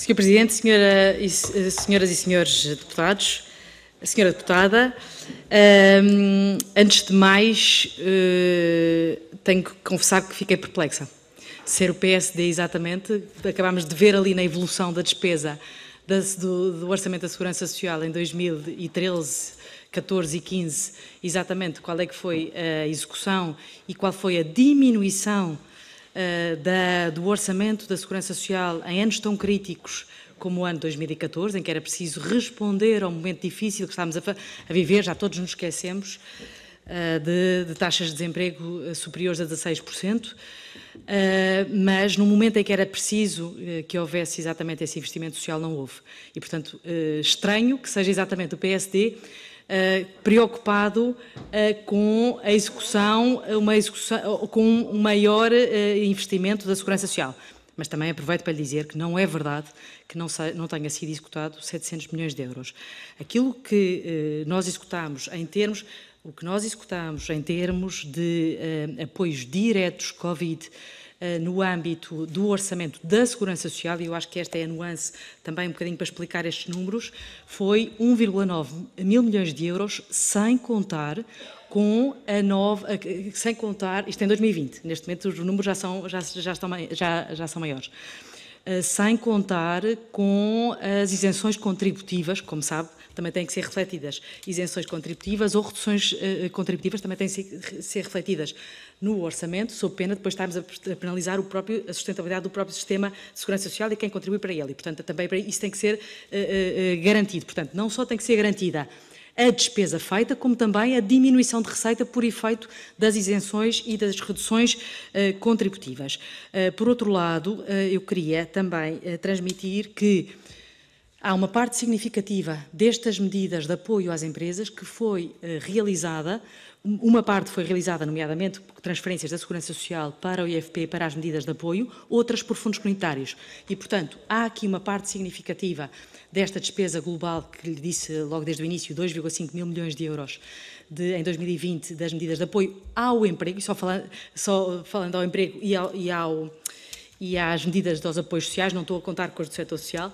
Sr. Presidente, senhora e, eh, senhoras e senhores deputados, senhora deputada, ehm, antes de mais, eh, tenho que confessar que fiquei perplexa. Ser o PSD, exatamente, acabámos de ver ali na evolução da despesa do, do Orçamento da Segurança Social em 2013 14 e 15, exatamente qual é que foi a execução e qual foi a diminuição eh, da, do orçamento da Segurança Social em anos tão críticos como o ano 2014, em que era preciso responder ao momento difícil que estávamos a, a viver, já todos nos esquecemos, eh, de, de, taxas de desemprego eh, superiores a 16%, mas no momento em que era preciso que houvesse exatamente esse investimento social, não houve. E, portanto, estranho que seja exatamente o PSD eh, preocupado eh, com a execução, uma execução, com um maior eh, investimento da segurança social. Mas também aproveito para lhe dizer que não é verdade que não, não tenha sido executado 700 milhões de euros. Aquilo que nós executamos em termos o que nós executamos em termos de uh, apoios diretos Covid, eh, no âmbito do orçamento da Segurança Social, e eu acho que esta é a nuance também um bocadinho para explicar estes números, foi 1,9 mil milhões de euros, sem contar com a nova, sem contar, isto é em 2020, neste momento os números já são, já, já estão, já, já são maiores, eh, sem contar com as isenções contributivas, como sabe, também têm que ser refletidas. Isenções contributivas ou reduções uh, contributivas também têm que ser refletidas no orçamento, sob pena de depois estarmos a penalizar o próprio, a sustentabilidade do próprio sistema de segurança social e quem contribui para ele. E, portanto, também isso tem que ser uh, uh, garantido. Portanto, não só tem que ser garantida a despesa feita, como também a diminuição de receita por efeito das isenções e das reduções uh, contributivas. por outro lado, eu queria também transmitir que Há uma parte significativa destas medidas de apoio às empresas que foi eh, realizada, uma parte foi realizada, nomeadamente, por transferências da Segurança Social para o IFP, para as medidas de apoio, outras por fundos comunitários. E, portanto, há aqui uma parte significativa desta despesa global, que lhe disse logo desde o início, 2,5 mil milhões de euros de, em 2020, das medidas de apoio ao emprego, e só, só falando ao emprego e ao, e ao e às medidas dos apoios sociais, não estou a contar com as do setor social,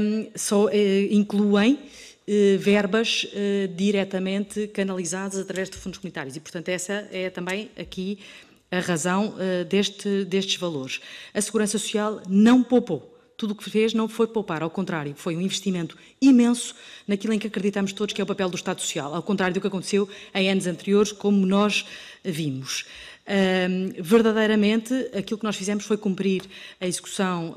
um, só, uh, incluem uh, verbas uh, diretamente canalizadas através de fundos comunitários. E, portanto, essa é também aqui a razão deste, destes valores. A Segurança Social não poupou tudo o que fez não foi poupar, ao contrário, foi um investimento imenso naquilo em que acreditamos todos que é o papel do Estado Social, ao contrário do que aconteceu em anos anteriores, como nós vimos. Um, verdadeiramente, aquilo que nós fizemos foi cumprir a execução,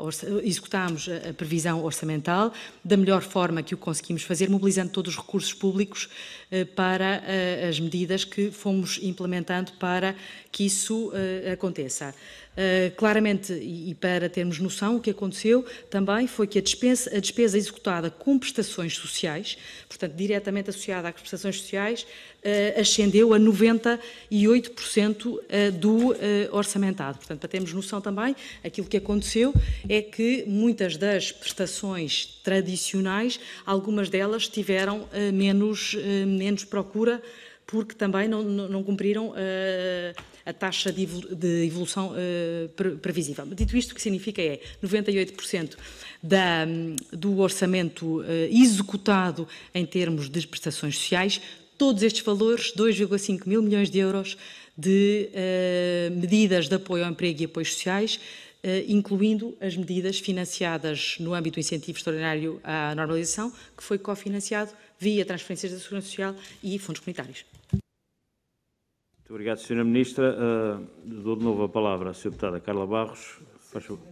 uh, executámos a previsão orçamental da melhor forma que o conseguimos fazer, mobilizando todos os recursos públicos uh, para uh, as medidas que fomos implementando para que isso aconteça. Eh, claramente, e, para termos noção, o que aconteceu também foi que a despesa, a despesa executada com prestações sociais, portanto, diretamente associada às prestações sociais, uh, ascendeu a 98% eh, do uh, orçamentado. Portanto, para termos noção também, aquilo que aconteceu é que muitas das prestações tradicionais, algumas delas tiveram menos, menos procura porque também não, não, não cumpriram uh, a taxa de, evolução eh, previsível. Dito isto, o que significa é 98% da, do orçamento eh, executado em termos de prestações sociais, todos estes valores, 2,5 mil milhões de euros de eh, medidas de apoio ao emprego e apoios sociais, incluindo as medidas financiadas no âmbito do incentivo extraordinário à normalização, que foi cofinanciado via transferências da Segurança Social e fundos comunitários. Muito obrigado, Sra. Ministra. Uh, dou de novo a palavra à Sra. Deputada Carla Barros. Faz favor.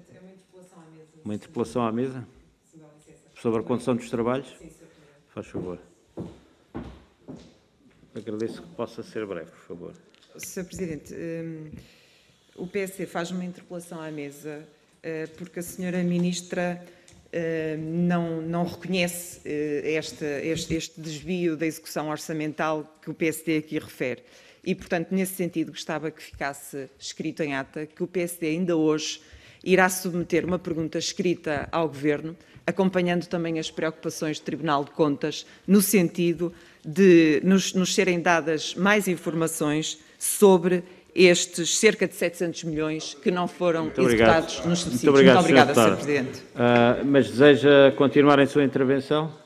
Uma interpelação à mesa? Sobre a condição dos trabalhos? Faz favor. Agradeço que possa ser breve, por favor. Sr. Presidente, um, o PSD faz uma interpelação à mesa uh, porque a Sra. Ministra uh, não, não reconhece uh, este, este desvio da execução orçamental que o PSD aqui refere e, portanto, nesse sentido, gostava que ficasse escrito em ata que o PSD ainda hoje irá submeter uma pergunta escrita ao Governo, acompanhando também as preocupações do Tribunal de Contas, no sentido de nos, nos serem dadas mais informações sobre estes cerca de 700 milhões que não foram executados nos subsídios. Muito, obrigado, Muito obrigada, Sr. Presidente. Uh, mas deseja continuar em sua intervenção?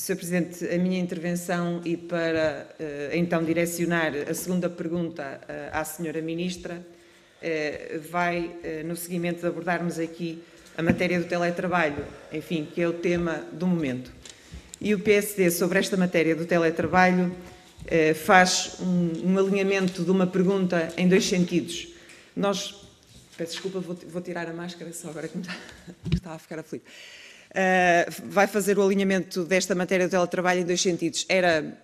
Sr. Presidente, a minha intervenção e para eh, então direcionar a segunda pergunta eh, à Sra. Ministra eh, vai no seguimento de abordarmos aqui a matéria do teletrabalho, enfim, que é o tema do momento. E o PSD, sobre esta matéria do teletrabalho, faz um, alinhamento de uma pergunta em dois sentidos. Nós, peço desculpa, vou, tirar a máscara só agora que me está, que está a ficar aflito. Eh, vai fazer o alinhamento desta matéria do teletrabalho em dois sentidos. Era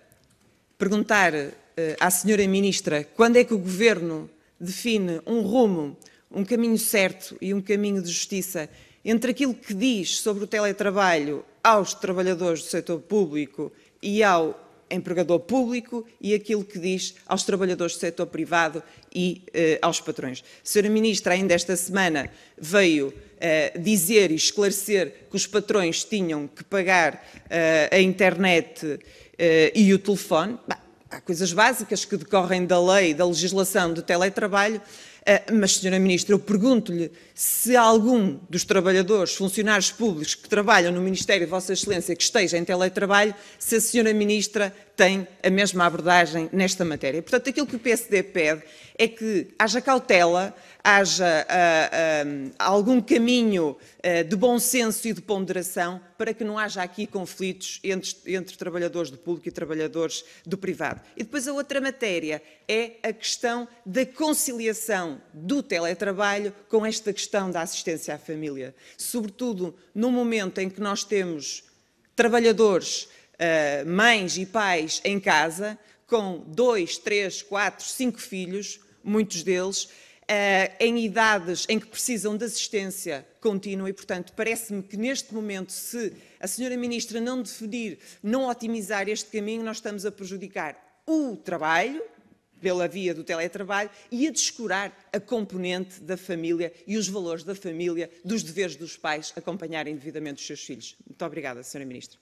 perguntar eh, à senhora Ministra quando é que o Governo define um rumo, um caminho certo e um caminho de justiça entre aquilo que diz sobre o teletrabalho aos trabalhadores do setor público e ao empregador público e aquilo que diz aos trabalhadores do setor privado e eh, aos patrões. A senhora Ministra, ainda esta semana, veio eh, dizer e esclarecer que os patrões tinham que pagar eh, a internet eh, e o telefone. Bah, há coisas básicas que decorrem da lei, da legislação do teletrabalho, eh, mas, Senhora Ministra, eu pergunto-lhe se algum dos trabalhadores, funcionários públicos que trabalham no Ministério de Vossa Excelência que esteja em teletrabalho, se a Senhora Ministra tem a mesma abordagem nesta matéria. Portanto, aquilo que o PSD pede é que haja cautela, haja uh, uh, algum caminho uh, de bom senso e de ponderação para que não haja aqui conflitos entre, entre trabalhadores do público e trabalhadores do privado. E depois a outra matéria é a questão da conciliação do teletrabalho com esta questão da assistência à família. Sobretudo no momento em que nós temos trabalhadores uh, mães e pais em casa com dois, três, quatro, cinco filhos, muitos deles, uh, em idades em que precisam de assistência contínua e, portanto, parece-me que neste momento, se a senhora Ministra não definir, não otimizar este caminho, nós estamos a prejudicar o trabalho, pela via do teletrabalho e a descurar a componente da família e os valores da família, dos deveres dos pais acompanharem devidamente os seus filhos. Muito obrigada, Sra. Ministra.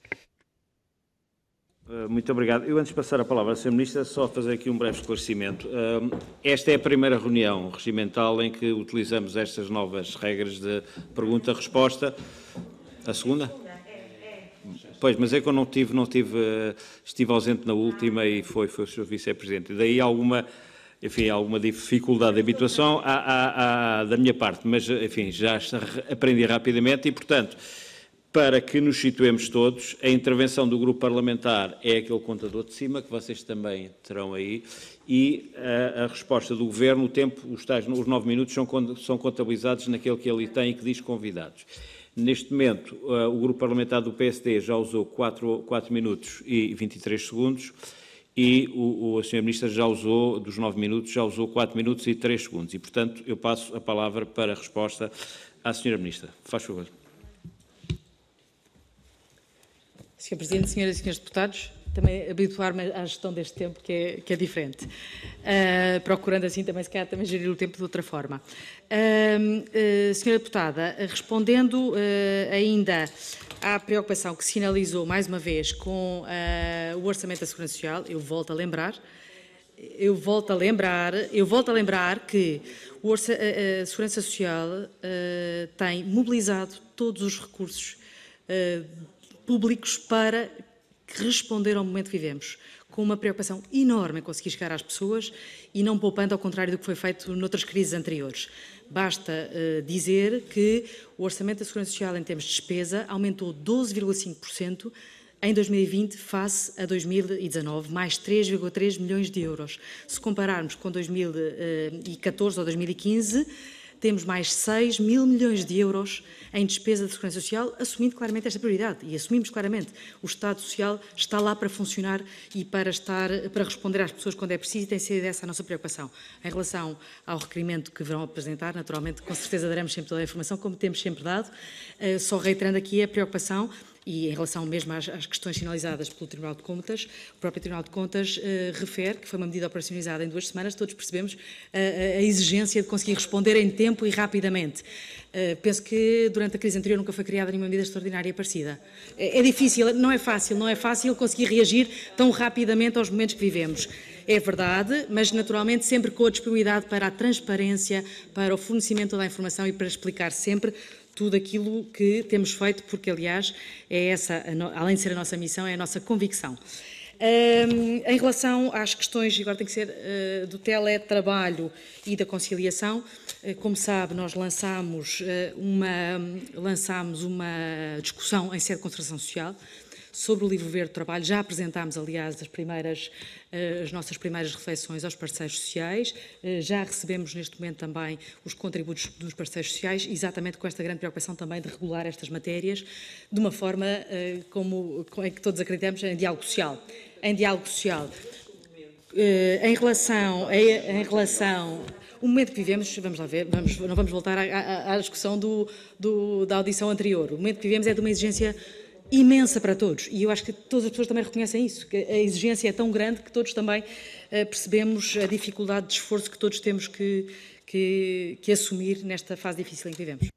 Eh, muito obrigado. Eu, antes de passar a palavra à Sra. Ministra, é só fazer aqui um breve esclarecimento. Eh, esta é a primeira reunião regimental em que utilizamos estas novas regras de pergunta-resposta. A segunda? Pois, mas é que eu não tive, não tive, eh, estive ausente na última e foi, foi o Sr. Vice-Presidente. Daí alguma, enfim, alguma dificuldade de habituação à, à, à, da minha parte, mas, enfim, já aprendi rapidamente e, portanto, para que nos situemos todos, a intervenção do grupo parlamentar é aquele contador de cima, que vocês também terão aí, e a, eh, a resposta do governo, o tempo, os, tais, os nove minutos, são, são contabilizados naquele que ele tem e que diz convidados. Neste momento, uh, o grupo parlamentar do PSD já usou 4, 4 minutos e 23 segundos e o, o, a Sra. Ministra já usou, dos 9 minutos, já usou 4 minutos e 3 segundos. E, portanto, eu passo a palavra para a resposta à Sra. Ministra. Faz favor. Sr. Presidente, senhoras e senhores deputados, também habituar-me à gestão deste tempo, que é, que é diferente. Uh, procurando assim também, se calhar, também gerir o tempo de outra forma. Uh, uh, senhora deputada, respondendo ainda à preocupação que sinalizou, mais uma vez, com o Orçamento da Segurança Social, eu volto a lembrar, eu volto a lembrar, eu volto a lembrar que a, a Segurança Social tem mobilizado todos os recursos públicos para responder ao momento que vivemos, com uma preocupação enorme em conseguir chegar às pessoas e não poupando ao contrário do que foi feito noutras crises anteriores. Basta uh, dizer que o orçamento da Segurança Social em termos de despesa aumentou 12,5% em 2020 face a 2019, mais 3,3 milhões de euros. Se compararmos com 2014 eh, ou 2015, temos mais 6 mil milhões de euros em despesa de segurança social, assumindo claramente esta prioridade. E assumimos claramente. O Estado Social está lá para funcionar e para, estar, para responder às pessoas quando é preciso e tem sido essa a nossa preocupação. Em relação ao requerimento que verão apresentar, naturalmente, com certeza daremos sempre toda a informação, como temos sempre dado. Eh, só reiterando aqui a preocupação e em relação mesmo às, às questões sinalizadas pelo Tribunal de Contas, o próprio Tribunal de Contas uh, refere que foi uma medida operacionalizada em duas semanas, todos percebemos uh, a exigência de conseguir responder em tempo e rapidamente. Uh, penso que durante a crise anterior nunca foi criada nenhuma medida extraordinária parecida. É, é difícil, não é fácil, não é fácil conseguir reagir tão rapidamente aos momentos que vivemos é verdade, mas naturalmente sempre com a disponibilidade para a transparência, para o fornecimento da informação e para explicar sempre tudo aquilo que temos feito, porque aliás é essa, além de ser a nossa missão, é a nossa convicção. Um, em relação às questões, agora tem que ser uh, do teletrabalho e da conciliação, uh, como sabe, nós lançámos, uh, ah, uma, lançámos uma discussão em sede de concertação social, sobre o Livro Verde do Trabalho. Já apresentámos, aliás, as, primeiras, eh, as nossas primeiras reflexões aos parceiros sociais. Eh, já recebemos neste momento também os contributos dos parceiros sociais, exatamente com esta grande preocupação também de regular estas matérias de uma forma eh, como, em que todos acreditamos, em diálogo social. Em diálogo social. Em relação, em relação o momento que vivemos, vamos lá ver, vamos, não vamos voltar à, à, à discussão do, do, da audição anterior, o momento que vivemos é de uma exigência imensa para todos. E eu acho que todas as pessoas também reconhecem isso, que a exigência é tão grande que todos também eh, percebemos a dificuldade de esforço que todos temos que, que, que assumir nesta fase difícil em que vivemos.